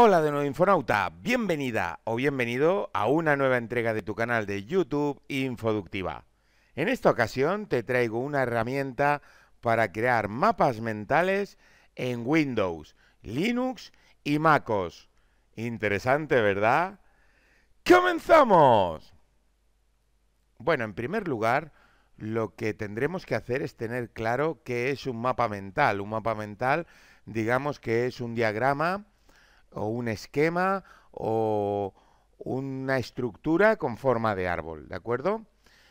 Hola de nuevo Infonauta, bienvenida o bienvenido a una nueva entrega de tu canal de YouTube Infoductiva. En esta ocasión te traigo una herramienta para crear mapas mentales en Windows, Linux y MacOS. Interesante, ¿verdad? ¡Comenzamos! Bueno, en primer lugar, lo que tendremos que hacer es tener claro qué es un mapa mental. Un mapa mental, digamos que es un diagrama o un esquema o una estructura con forma de árbol, ¿de acuerdo?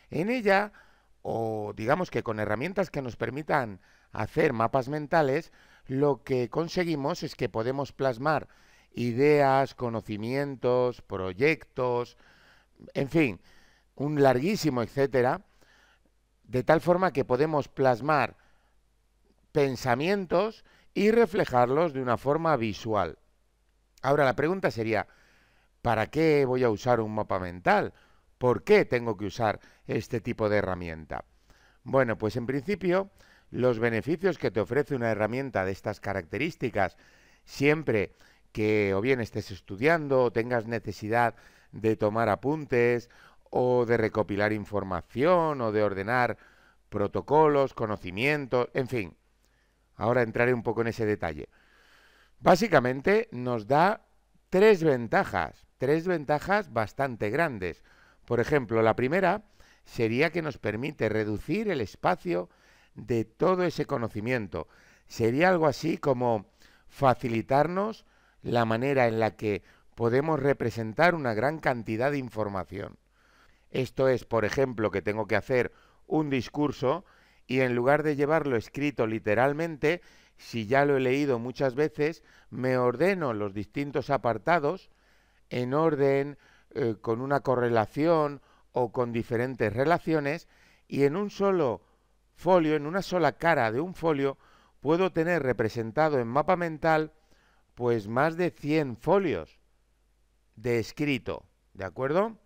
En ella, o digamos que con herramientas que nos permitan hacer mapas mentales, lo que conseguimos es que podemos plasmar ideas, conocimientos, proyectos, en fin, un larguísimo etcétera, de tal forma que podemos plasmar pensamientos y reflejarlos de una forma visual. Ahora la pregunta sería, ¿para qué voy a usar un mapa mental? ¿Por qué tengo que usar este tipo de herramienta? Bueno, pues en principio, los beneficios que te ofrece una herramienta de estas características, siempre que o bien estés estudiando o tengas necesidad de tomar apuntes o de recopilar información o de ordenar protocolos, conocimientos, en fin. Ahora entraré un poco en ese detalle. Básicamente nos da tres ventajas, tres ventajas bastante grandes. Por ejemplo, la primera sería que nos permite reducir el espacio de todo ese conocimiento. Sería algo así como facilitarnos la manera en la que podemos representar una gran cantidad de información. Esto es, por ejemplo, que tengo que hacer un discurso y en lugar de llevarlo escrito literalmente, si ya lo he leído muchas veces, me ordeno los distintos apartados en orden, eh, con una correlación o con diferentes relaciones, y en un solo folio, en una sola cara de un folio, puedo tener representado en mapa mental pues más de 100 folios de escrito, ¿de acuerdo?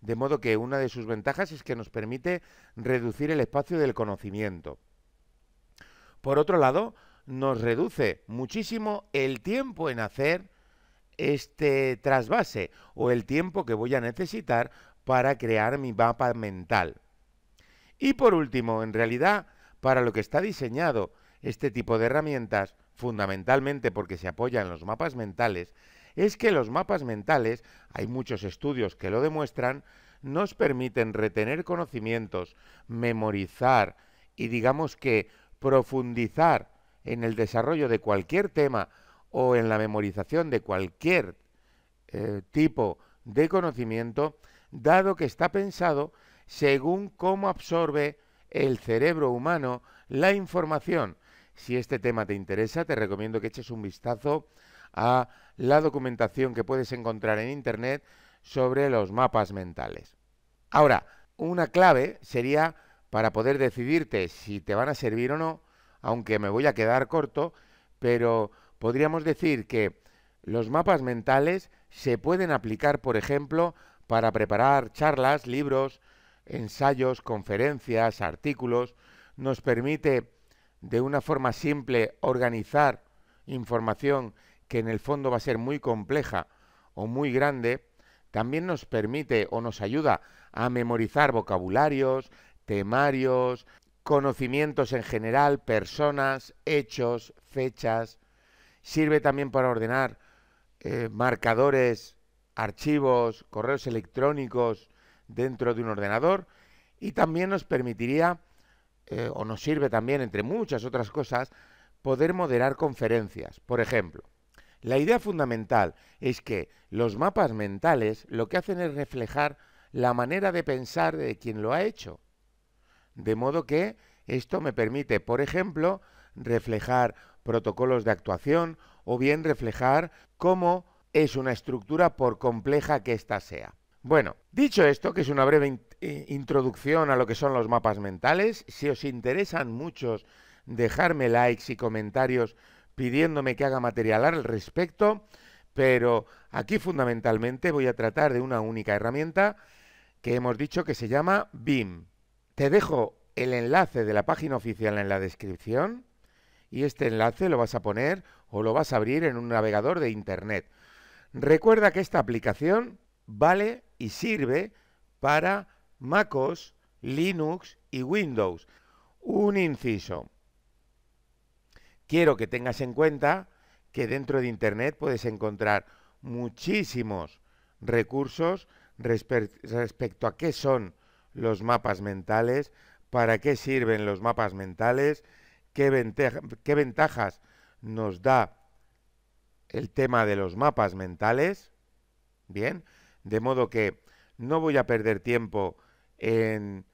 De modo que una de sus ventajas es que nos permite reducir el espacio del conocimiento. Por otro lado, nos reduce muchísimo el tiempo en hacer este trasvase o el tiempo que voy a necesitar para crear mi mapa mental. Y por último, en realidad, para lo que está diseñado este tipo de herramientas, fundamentalmente porque se apoya en los mapas mentales, es que los mapas mentales, hay muchos estudios que lo demuestran, nos permiten retener conocimientos, memorizar y digamos que profundizar en el desarrollo de cualquier tema o en la memorización de cualquier eh, tipo de conocimiento, dado que está pensado según cómo absorbe el cerebro humano la información. Si este tema te interesa, te recomiendo que eches un vistazo a la documentación que puedes encontrar en Internet sobre los mapas mentales. Ahora, una clave sería para poder decidirte si te van a servir o no, aunque me voy a quedar corto, pero podríamos decir que los mapas mentales se pueden aplicar, por ejemplo, para preparar charlas, libros, ensayos, conferencias, artículos. Nos permite, de una forma simple, organizar información que en el fondo va a ser muy compleja o muy grande. También nos permite o nos ayuda a memorizar vocabularios, temarios, conocimientos en general, personas, hechos, fechas. Sirve también para ordenar eh, marcadores, archivos, correos electrónicos dentro de un ordenador y también nos permitiría, eh, o nos sirve también, entre muchas otras cosas, poder moderar conferencias. Por ejemplo, la idea fundamental es que los mapas mentales lo que hacen es reflejar la manera de pensar de quien lo ha hecho. De modo que esto me permite, por ejemplo, reflejar protocolos de actuación o bien reflejar cómo es una estructura por compleja que ésta sea. Bueno, dicho esto, que es una breve eh, introducción a lo que son los mapas mentales, si os interesan muchos, dejarme likes y comentarios pidiéndome que haga material al respecto, pero aquí fundamentalmente voy a tratar de una única herramienta que hemos dicho que se llama BIM. Te dejo el enlace de la página oficial en la descripción y este enlace lo vas a poner o lo vas a abrir en un navegador de Internet. Recuerda que esta aplicación vale y sirve para MacOS, Linux y Windows. Un inciso. Quiero que tengas en cuenta que dentro de Internet puedes encontrar muchísimos recursos respecto a qué son los mapas mentales, para qué sirven los mapas mentales, qué, ventajas nos da el tema de los mapas mentales. Bien, de modo que no voy a perder tiempo en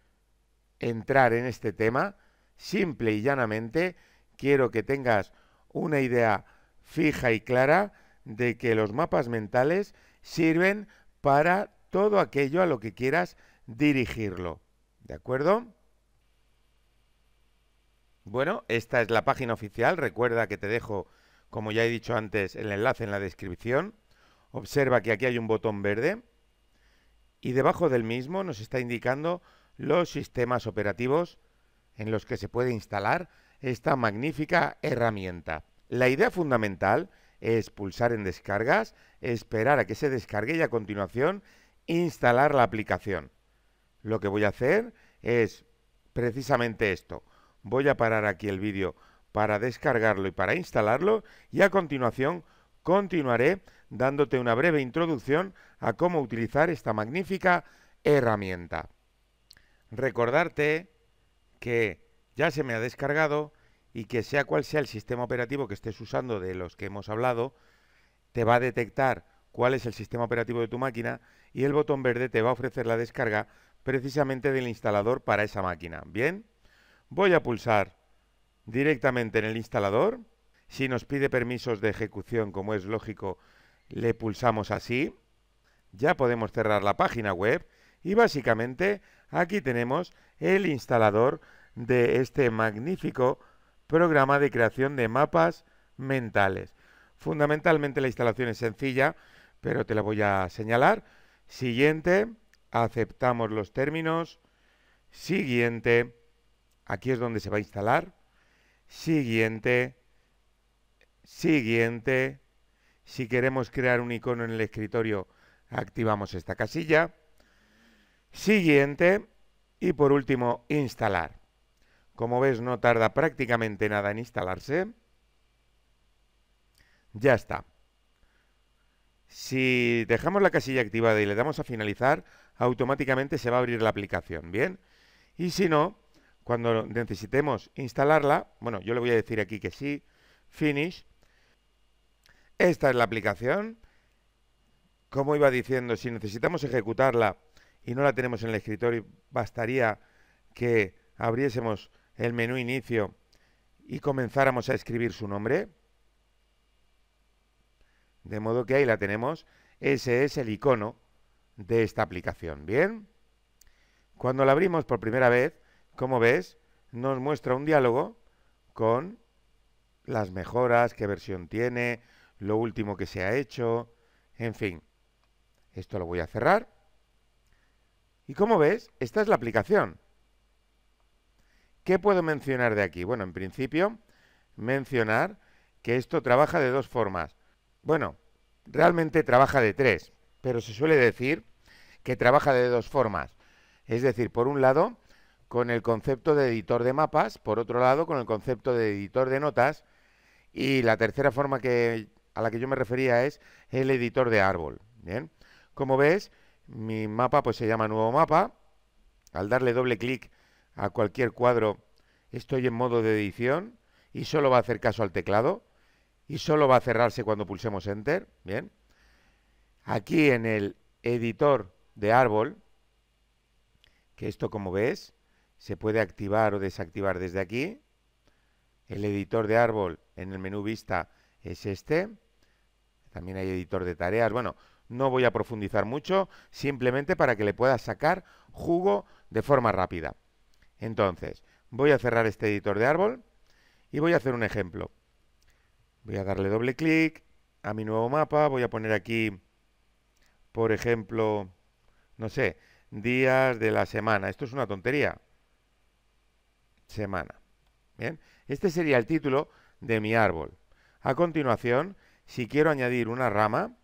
entrar en este tema. Simple y llanamente quiero que tengas una idea fija y clara de que los mapas mentales sirven para todo aquello a lo que quieras dirigirlo. ¿De acuerdo? Bueno, esta es la página oficial. Recuerda que te dejo, como ya he dicho antes, el enlace en la descripción. Observa que aquí hay un botón verde y debajo del mismo nos está indicando los sistemas operativos en los que se puede instalar esta magnífica herramienta. La idea fundamental es pulsar en descargas, esperar a que se descargue y a continuación instalar la aplicación. Lo que voy a hacer es precisamente esto. Voy a parar aquí el vídeo para descargarlo y para instalarlo y a continuación continuaré dándote una breve introducción a cómo utilizar esta magnífica herramienta. Recordarte que ya se me ha descargado y que sea cual sea el sistema operativo que estés usando de los que hemos hablado, te va a detectar cuál es el sistema operativo de tu máquina y el botón verde te va a ofrecer la descarga precisamente del instalador para esa máquina. Bien, voy a pulsar directamente en el instalador. Si nos pide permisos de ejecución, como es lógico, le pulsamos así. Ya podemos cerrar la página web y básicamente aquí tenemos el instalador de este magnífico programa de creación de mapas mentales. Fundamentalmente la instalación es sencilla, pero te la voy a señalar. Siguiente, aceptamos los términos. Siguiente, aquí es donde se va a instalar. Siguiente, siguiente. Si queremos crear un icono en el escritorio, activamos esta casilla. Siguiente y por último, instalar. Como ves, no tarda prácticamente nada en instalarse. Ya está. Si dejamos la casilla activada y le damos a finalizar, automáticamente se va a abrir la aplicación, ¿bien? Y si no, cuando necesitemos instalarla, bueno, yo le voy a decir aquí que sí, Finish. Esta es la aplicación. Como iba diciendo, si necesitamos ejecutarla y no la tenemos en el escritorio, bastaría que abriésemos el menú Inicio y comenzáramos a escribir su nombre. De modo que ahí la tenemos. Ese es el icono de esta aplicación. Bien. Cuando la abrimos por primera vez, como ves, nos muestra un diálogo con las mejoras, qué versión tiene, lo último que se ha hecho, en fin. Esto lo voy a cerrar. Y como ves, esta es la aplicación. ¿Qué puedo mencionar de aquí? Bueno, en principio, mencionar que esto trabaja de dos formas. Bueno, realmente trabaja de tres, pero se suele decir que trabaja de dos formas. Es decir, por un lado, con el concepto de editor de mapas, por otro lado, con el concepto de editor de notas, y la tercera forma que, a la que yo me refería es el editor de árbol. Bien, como ves, mi mapa pues se llama nuevo mapa. Al darle doble clic a cualquier cuadro, estoy en modo de edición y solo va a hacer caso al teclado y solo va a cerrarse cuando pulsemos Enter. Bien. Aquí en el editor de árbol, que esto como ves, se puede activar o desactivar desde aquí. El editor de árbol en el menú vista es este. También hay editor de tareas. Bueno, no voy a profundizar mucho, simplemente para que le pueda sacar jugo de forma rápida. Entonces, voy a cerrar este editor de árbol y voy a hacer un ejemplo. Voy a darle doble clic a mi nuevo mapa. Voy a poner aquí, por ejemplo, no sé, días de la semana. Esto es una tontería. Semana. Bien. Este sería el título de mi árbol. A continuación, si quiero añadir una rama,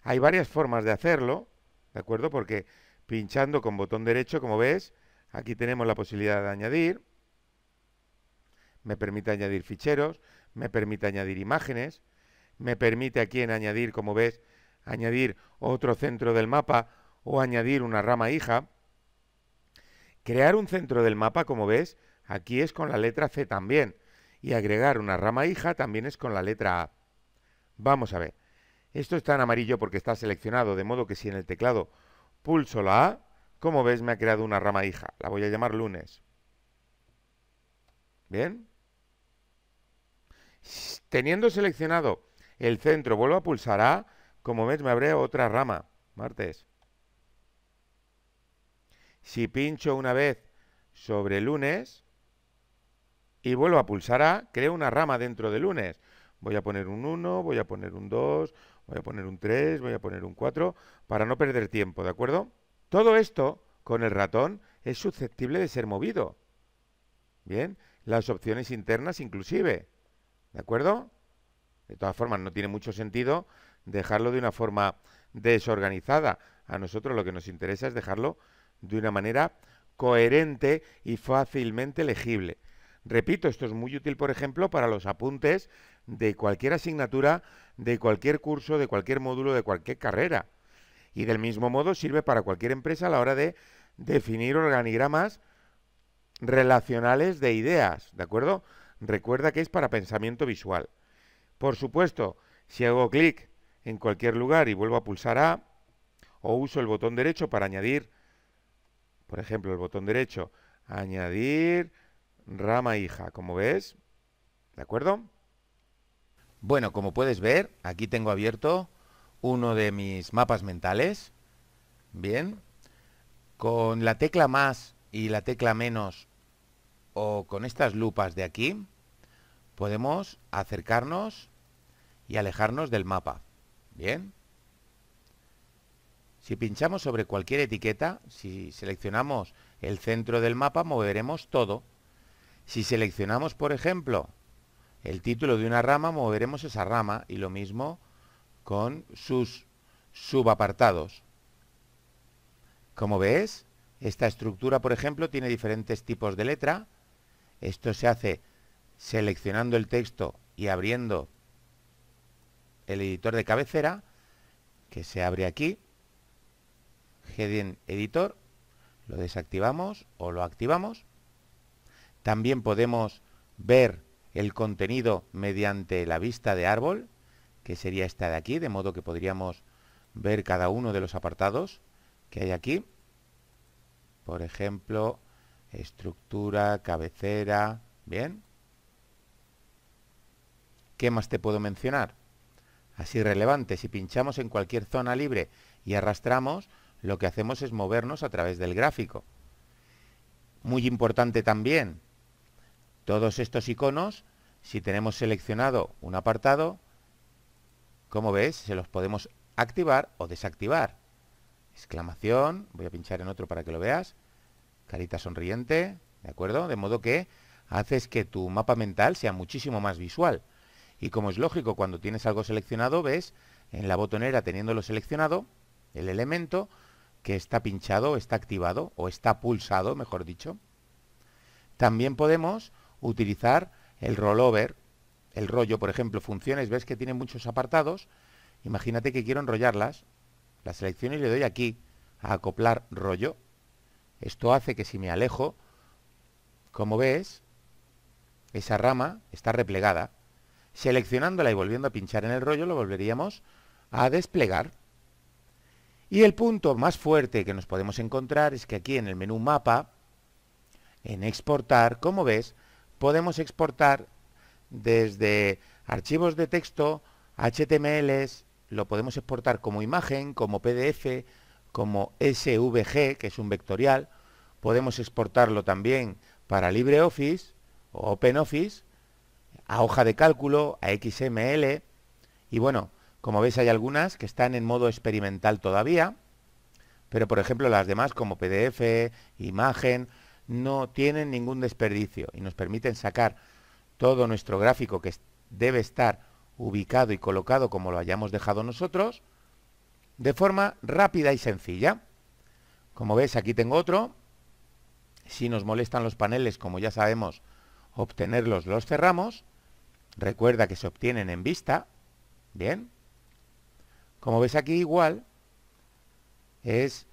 hay varias formas de hacerlo, ¿de acuerdo? Porque pinchando con botón derecho, como ves, aquí tenemos la posibilidad de añadir. Me permite añadir ficheros me permite añadir imágenes, me permite aquí en añadir, como ves, añadir otro centro del mapa o añadir una rama hija. Crear un centro del mapa, como ves, aquí es con la letra C también. Y agregar una rama hija también es con la letra A. Vamos a ver. Esto está en amarillo porque está seleccionado, de modo que si en el teclado pulso la A, como ves me ha creado una rama hija. La voy a llamar lunes. ¿Bien? Teniendo seleccionado el centro, vuelvo a pulsar A, como ves me abre otra rama, martes. Si pincho una vez sobre lunes y vuelvo a pulsar A, creo una rama dentro de lunes. Voy a poner un 1, voy a poner un 2, voy a poner un 3, voy a poner un 4, para no perder tiempo, ¿de acuerdo? Todo esto, con el ratón, es susceptible de ser movido. Bien, las opciones internas inclusive. ¿De acuerdo? De todas formas, no tiene mucho sentido dejarlo de una forma desorganizada. A nosotros lo que nos interesa es dejarlo de una manera coherente y fácilmente legible. Repito, esto es muy útil, por ejemplo, para los apuntes de cualquier asignatura, de cualquier curso, de cualquier módulo, de cualquier carrera. Y del mismo modo sirve para cualquier empresa a la hora de definir organigramas relacionales de ideas, ¿de acuerdo? Recuerda que es para pensamiento visual. Por supuesto, si hago clic en cualquier lugar y vuelvo a pulsar A, o uso el botón derecho para añadir, por ejemplo, el botón derecho, añadir rama hija, como ves, ¿de acuerdo? Bueno, como puedes ver, aquí tengo abierto uno de mis mapas mentales, bien, con la tecla más y la tecla menos o con estas lupas de aquí podemos acercarnos y alejarnos del mapa. Bien. Si pinchamos sobre cualquier etiqueta, si seleccionamos el centro del mapa, moveremos todo. Si seleccionamos, por ejemplo, el título de una rama, moveremos esa rama y lo mismo con sus subapartados. Como ves, esta estructura, por ejemplo, tiene diferentes tipos de letra esto se hace seleccionando el texto y abriendo el editor de cabecera, que se abre aquí, Heading Editor, lo desactivamos o lo activamos. También podemos ver el contenido mediante la vista de árbol, que sería esta de aquí, de modo que podríamos ver cada uno de los apartados que hay aquí. Por ejemplo, estructura, cabecera, ¿bien? ¿Qué más te puedo mencionar? Así relevante, si pinchamos en cualquier zona libre y arrastramos, lo que hacemos es movernos a través del gráfico. Muy importante también, todos estos iconos, si tenemos seleccionado un apartado, como ves, se los podemos activar o desactivar. Exclamación, voy a pinchar en otro para que lo veas carita sonriente, ¿de acuerdo? De modo que haces que tu mapa mental sea muchísimo más visual. Y como es lógico, cuando tienes algo seleccionado, ves en la botonera teniéndolo seleccionado, el elemento que está pinchado, está activado o está pulsado, mejor dicho. También podemos utilizar el rollover, el rollo, por ejemplo, funciones, ves que tiene muchos apartados, imagínate que quiero enrollarlas, las selecciono y le doy aquí a acoplar rollo esto hace que si me alejo, como ves, esa rama está replegada. Seleccionándola y volviendo a pinchar en el rollo, lo volveríamos a desplegar. Y el punto más fuerte que nos podemos encontrar es que aquí en el menú mapa, en exportar, como ves, podemos exportar desde archivos de texto, HTMLs, lo podemos exportar como imagen, como PDF, como SVG, que es un vectorial, podemos exportarlo también para LibreOffice o OpenOffice, a hoja de cálculo, a XML, y bueno, como veis hay algunas que están en modo experimental todavía, pero por ejemplo las demás como PDF, imagen, no tienen ningún desperdicio y nos permiten sacar todo nuestro gráfico que debe estar ubicado y colocado como lo hayamos dejado nosotros, de forma rápida y sencilla. Como ves, aquí tengo otro. Si nos molestan los paneles, como ya sabemos, obtenerlos los cerramos. Recuerda que se obtienen en vista. Bien. Como ves aquí igual, es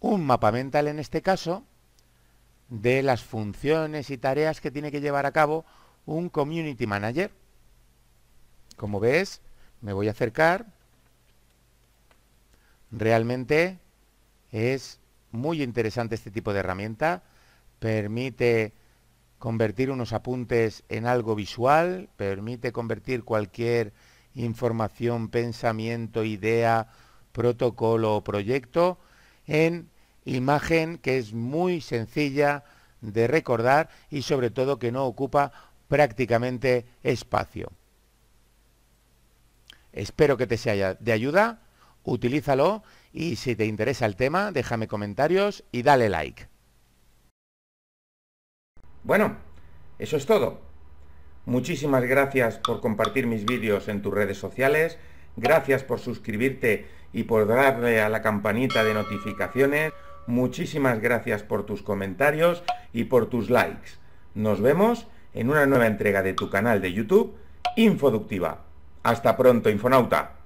un mapa mental en este caso de las funciones y tareas que tiene que llevar a cabo un community manager. Como ves, me voy a acercar Realmente es muy interesante este tipo de herramienta. Permite convertir unos apuntes en algo visual, permite convertir cualquier información, pensamiento, idea, protocolo o proyecto en imagen que es muy sencilla de recordar y sobre todo que no ocupa prácticamente espacio. Espero que te sea de ayuda utilízalo y si te interesa el tema, déjame comentarios y dale like. Bueno, eso es todo. Muchísimas gracias por compartir mis vídeos en tus redes sociales, gracias por suscribirte y por darle a la campanita de notificaciones, muchísimas gracias por tus comentarios y por tus likes. Nos vemos en una nueva entrega de tu canal de YouTube, Infoductiva. Hasta pronto, Infonauta.